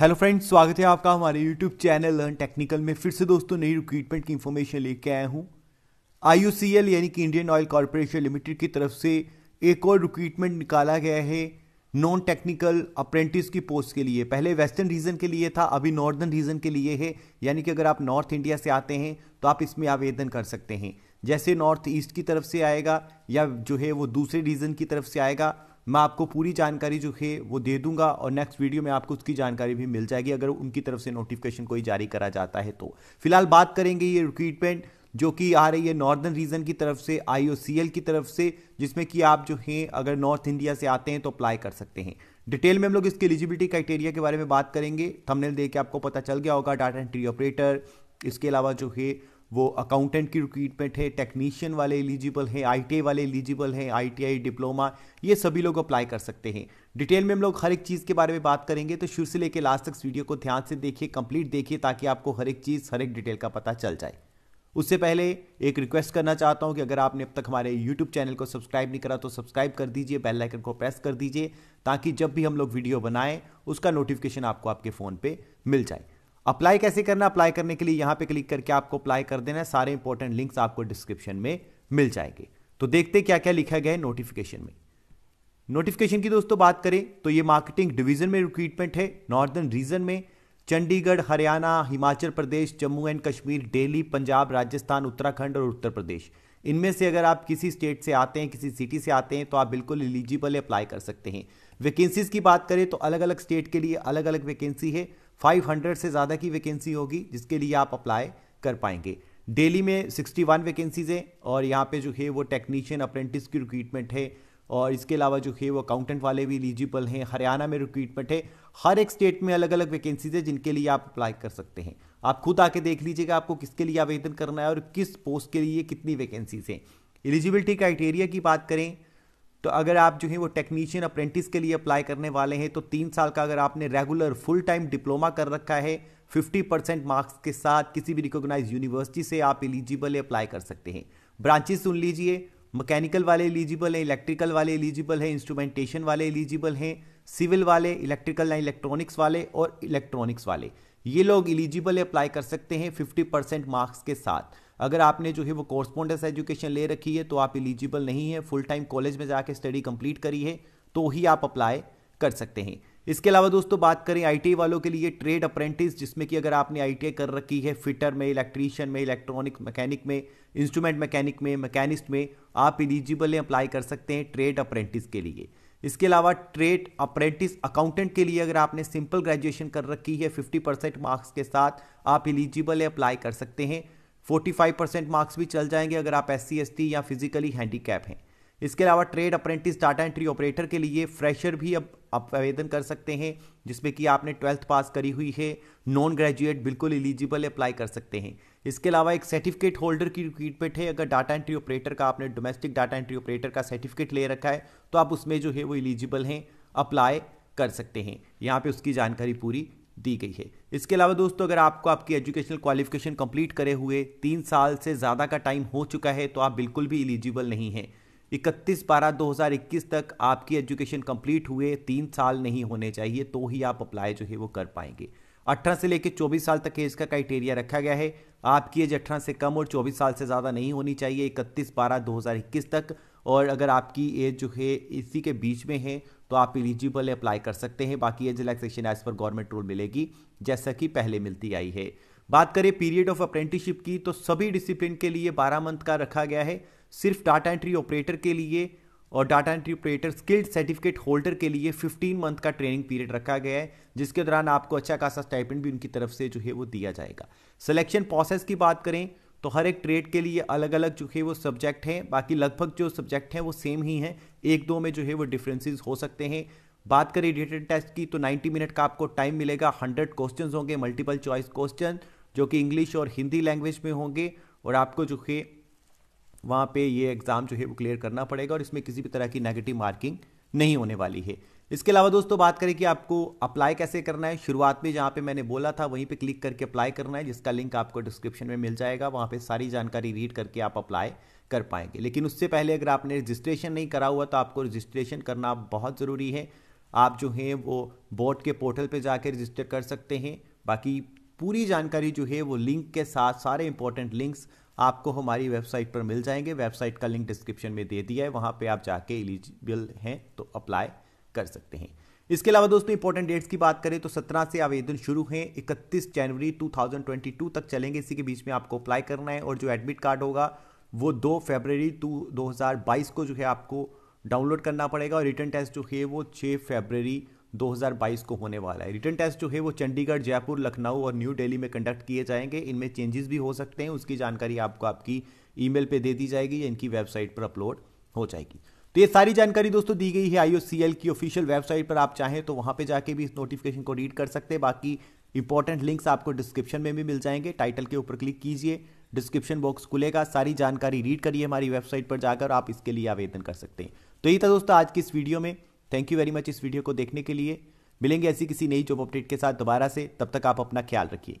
hello friends स्वागत है आपका हमारे यूट्यूब चैनल लर्न टेक्निकल में फिर से दोस्तों नई रिक्रूटमेंट की इन्फॉर्मेशन लेके आया हूँ आई यानी कि इंडियन ऑयल कॉरपोरेशन लिमिटेड की तरफ से एक और रिक्रूटमेंट निकाला गया है नॉन टेक्निकल अप्रेंटिस की पोस्ट के लिए पहले वेस्टर्न रीजन के लिए था अभी नॉर्दर्न रीजन के लिए है यानी कि अगर आप नॉर्थ इंडिया से आते हैं तो आप इसमें आवेदन कर सकते हैं जैसे नॉर्थ ईस्ट की तरफ से आएगा या जो है वो दूसरे रीजन की तरफ से आएगा मैं आपको पूरी जानकारी जो है वो दे दूंगा और नेक्स्ट वीडियो में आपको उसकी जानकारी भी मिल जाएगी अगर उनकी तरफ से नोटिफिकेशन कोई जारी करा जाता है तो फिलहाल बात करेंगे ये रिक्रूटमेंट जो कि आ रही है नॉर्दर्न रीजन की तरफ से आई की तरफ से जिसमें कि आप जो हैं अगर नॉर्थ इंडिया से आते हैं तो अप्लाई कर सकते हैं डिटेल में हम लोग इसके एलिजिबिलिटी क्राइटेरिया के बारे में बात करेंगे थंबनेल देख के आपको पता चल गया होगा डाटा एंट्री ऑपरेटर इसके अलावा जो है वो अकाउंटेंट की रिक्रूटमेंट है टेक्नीशियन वाले एलिजिबल हैं आई वाले एलिजिबल हैं आई डिप्लोमा ये सभी लोग अप्लाई कर सकते हैं डिटेल में हम लोग हर एक चीज़ के बारे में बात करेंगे तो शुरू से लेकर लास्ट तक वीडियो को ध्यान से देखिए कंप्लीट देखिए ताकि आपको हर एक चीज़ हर एक डिटेल का पता चल जाए उससे पहले एक रिक्वेस्ट करना चाहता हूं कि अगर आपने अब तक हमारे YouTube चैनल को सब्सक्राइब नहीं करा तो सब्सक्राइब कर दीजिए बेल आइकन को प्रेस कर दीजिए ताकि जब भी हम लोग वीडियो बनाएं उसका नोटिफिकेशन आपको आपके फ़ोन पे मिल जाए अप्लाई कैसे करना अप्लाई करने के लिए यहां पे क्लिक करके आपको अप्लाई कर देना है सारे इंपॉर्टेंट लिंक्स आपको डिस्क्रिप्शन में मिल जाएंगे तो देखते क्या क्या लिखा गया है नोटिफिकेशन में नोटिफिकेशन की दोस्तों बात करें तो ये मार्केटिंग डिवीजन में रिक्रूटमेंट है नॉर्दर्न रीजन में चंडीगढ़ हरियाणा हिमाचल प्रदेश जम्मू एंड कश्मीर डेली पंजाब राजस्थान उत्तराखंड और उत्तर प्रदेश इनमें से अगर आप किसी स्टेट से आते हैं किसी सिटी से आते हैं तो आप बिल्कुल एलिजिबल अप्लाई कर सकते हैं वैकेंसीज की बात करें तो अलग अलग स्टेट के लिए अलग अलग वैकेंसी है 500 से ज़्यादा की वैकेंसी होगी जिसके लिए आप अप्लाई कर पाएंगे डेली में 61 वैकेंसीज़ हैं और यहाँ पे जो है वो टेक्नीशियन अप्रेंटिस की रिक्रूटमेंट है और इसके अलावा जो है वो अकाउंटेंट वाले भी एलिजिबल हैं हरियाणा में रिक्रूटमेंट है हर एक स्टेट में अलग अलग वैकेंसीज है जिनके लिए आप अप्लाई कर सकते हैं आप खुद आके देख लीजिएगा आपको किसके लिए आवेदन करना है और किस पोस्ट के लिए कितनी वैकेंसीज हैं एलिजिबिलिटी क्राइटेरिया की बात करें तो अगर आप जो है वो टेक्नीशियन अप्रेंटिस के लिए अप्लाई करने वाले हैं तो तीन साल का अगर आपने रेगुलर फुल टाइम डिप्लोमा कर रखा है 50 परसेंट मार्क्स के साथ किसी भी रिकॉग्नाइज यूनिवर्सिटी से आप एलिजिबल अप्लाई कर सकते हैं ब्रांचेस सुन लीजिए मैकेनिकल वाले एलिजिबल हैं इलेक्ट्रिकल वाले एलिजिबल हैं इंस्ट्रूमेंटेशन वाले एलिजिबल हैं सिविल वाले इलेक्ट्रिकल एंड इलेक्ट्रॉनिक्स वाले और इलेक्ट्रॉनिक्स वाले ये लोग एलिजिबल अप्लाई कर सकते हैं 50 परसेंट मार्क्स के साथ अगर आपने जो है वो कॉरस्पॉन्डेंस एजुकेशन ले रखी है तो आप एलिजिबल नहीं है फुल टाइम कॉलेज में जाके स्टडी कंप्लीट करी है तो ही आप अप्लाई कर सकते हैं इसके अलावा दोस्तों बात करें आई वालों के लिए ट्रेड अप्रेंटिस जिसमें कि अगर आपने आई कर रखी है फिटर में इलेक्ट्रीशियन में इलेक्ट्रॉनिक मैकेनिक में इंस्ट्रूमेंट मैकेनिक में मैकेनिस्ट में आप एलिजिबल हैं अप्लाई कर सकते हैं ट्रेड अप्रेंटिस के लिए इसके अलावा ट्रेड अप्रेंटिस अकाउंटेंट के लिए अगर आपने सिंपल ग्रेजुएशन कर रखी है 50 परसेंट मार्क्स के साथ आप एलिजिबल है अप्लाई कर सकते हैं 45 परसेंट मार्क्स भी चल जाएंगे अगर आप एस सी या फिजिकली हैंडीकैप हैं इसके अलावा trade apprentice data entry operator के लिए फ्रेशर भी अब आप आवेदन कर सकते हैं जिसमें कि आपने ट्वेल्थ पास करी हुई है नॉन ग्रेजुएट बिल्कुल एलिजिबल अप्लाई कर सकते हैं इसके अलावा एक सर्टिफिकेट होल्डर की रिक्वायरमेंट है अगर डाटा एंट्री ऑपरेटर का आपने डोमेस्टिक डाटा एंट्री ऑपरेटर का सर्टिफिकेट ले रखा है तो आप उसमें जो है वो एलिजिबल हैं अप्लाई कर सकते हैं यहाँ पे उसकी जानकारी पूरी दी गई है इसके अलावा दोस्तों अगर आपको आपकी एजुकेशनल क्वालिफिकेशन कंप्लीट करे हुए तीन साल से ज़्यादा का टाइम हो चुका है तो आप बिल्कुल भी एलिजिबल नहीं हैं इकतीस बारह इक्कीस तक आपकी एजुकेशन कंप्लीट हुए तीन साल नहीं होने चाहिए तो ही आप अप्लाई जो है वो कर पाएंगे अठारह से लेकर चौबीस साल तक एज का क्राइटेरिया रखा गया है आपकी एज अठारह से कम और चौबीस साल से ज़्यादा नहीं होनी चाहिए इकतीस बारह इक्कीस तक और अगर आपकी एज जो है इसी के बीच में है तो आप इलिजिबल अप्लाई कर सकते हैं बाकी एज रिलैक्सेशन एज पर गवर्नमेंट रूल मिलेगी जैसा कि पहले मिलती आई है बात करें पीरियड ऑफ अप्रेंटिसशिप की तो सभी डिसिप्लिन के लिए बारह मंथ का रखा गया है सिर्फ डाटा एंट्री ऑपरेटर के लिए और data entry operator skilled certificate holder के लिए 15 मंथ का ट्रेनिंग पीरियड रखा गया है जिसके दौरान आपको अच्छा खासा स्टाइपेंट भी उनकी तरफ से जो है वो दिया जाएगा सिलेक्शन प्रोसेस की बात करें तो हर एक ट्रेड के लिए अलग अलग जो है वो सब्जेक्ट हैं बाकी लगभग जो सब्जेक्ट हैं वो सेम ही हैं एक दो में जो है वो डिफरेंसेस हो सकते हैं बात करें रिटर्न टेस्ट की तो 90 मिनट का आपको टाइम मिलेगा 100 क्वेश्चंस होंगे मल्टीपल चॉइस क्वेश्चन जो कि इंग्लिश और हिंदी लैंग्वेज में होंगे और आपको जो है वहाँ पे ये एग्ज़ाम जो है वो क्लियर करना पड़ेगा और इसमें किसी भी तरह की नेगेटिव मार्किंग नहीं होने वाली है इसके अलावा दोस्तों बात करें कि आपको अप्लाई कैसे करना है शुरुआत में जहाँ पे मैंने बोला था वहीं पे क्लिक करके अप्लाई करना है जिसका लिंक आपको डिस्क्रिप्शन में मिल जाएगा वहाँ पे सारी जानकारी रीड करके आप अप्लाई कर पाएंगे लेकिन उससे पहले अगर आपने रजिस्ट्रेशन नहीं करा हुआ तो आपको रजिस्ट्रेशन करना बहुत ज़रूरी है आप जो हैं वो बोर्ड के पोर्टल पर जाकर रजिस्टर कर सकते हैं बाकी पूरी जानकारी जो है वो लिंक के साथ सारे इंपॉर्टेंट लिंक्स आपको हमारी वेबसाइट पर मिल जाएंगे वेबसाइट का लिंक डिस्क्रिप्शन में दे दिया है वहाँ पर आप जाके एलिजिबल हैं तो अप्लाई कर सकते हैं इसके अलावा दोस्तों इंपॉर्टेंट डेट्स की बात करें तो 17 से आवेदन शुरू हैं 31 जनवरी 2022 तक चलेंगे इसी के बीच में आपको अप्लाई करना है और जो एडमिट कार्ड होगा वो 2 फरवरी टू 2022 को जो है आपको डाउनलोड करना पड़ेगा और रिटर्न टेस्ट जो है वो 6 फरवरी 2022 को होने वाला है रिटर्न टेस्ट जो है वो चंडीगढ़ जयपुर लखनऊ और न्यू डेली में कंडक्ट किए जाएंगे इनमें चेंजेस भी हो सकते हैं उसकी जानकारी आपको आपकी ईमेल पे दे दी जाएगी या इनकी वेबसाइट पर अपलोड हो जाएगी तो ये सारी जानकारी दोस्तों दी गई है आईओसीएल की ऑफिशियल वेबसाइट पर आप चाहें तो वहां पे जाके भी इस नोटिफिकेशन को रीड कर सकते हैं बाकी इंपॉर्टेंट लिंक्स आपको डिस्क्रिप्शन में भी मिल जाएंगे टाइटल के ऊपर क्लिक कीजिए डिस्क्रिप्शन बॉक्स खुलेगा सारी जानकारी रीड करिए हमारी वेबसाइट पर जाकर आप इसके लिए आवेदन कर सकते हैं तो यही था दोस्तों आज की इस वीडियो में थैंक यू वेरी मच इस वीडियो को देखने के लिए मिलेंगे ऐसी किसी नई जॉब अपडेट के साथ दोबारा से तब तक आप अपना ख्याल रखिए